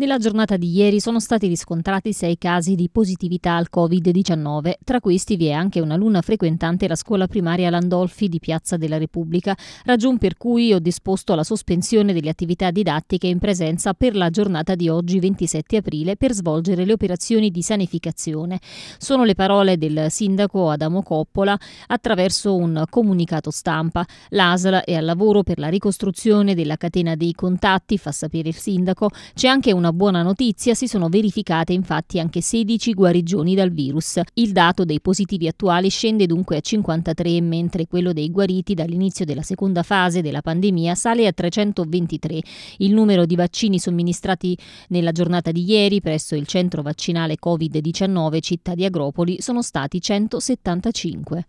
Nella giornata di ieri sono stati riscontrati sei casi di positività al Covid-19, tra questi vi è anche una un'alunna frequentante la scuola primaria Landolfi di Piazza della Repubblica, ragion per cui ho disposto la sospensione delle attività didattiche in presenza per la giornata di oggi 27 aprile per svolgere le operazioni di sanificazione. Sono le parole del sindaco Adamo Coppola attraverso un comunicato stampa. L'ASL è al lavoro per la ricostruzione della catena dei contatti, fa sapere il sindaco. C'è anche una una buona notizia, si sono verificate infatti anche 16 guarigioni dal virus. Il dato dei positivi attuali scende dunque a 53, mentre quello dei guariti dall'inizio della seconda fase della pandemia sale a 323. Il numero di vaccini somministrati nella giornata di ieri presso il centro vaccinale Covid-19 Città di Agropoli sono stati 175.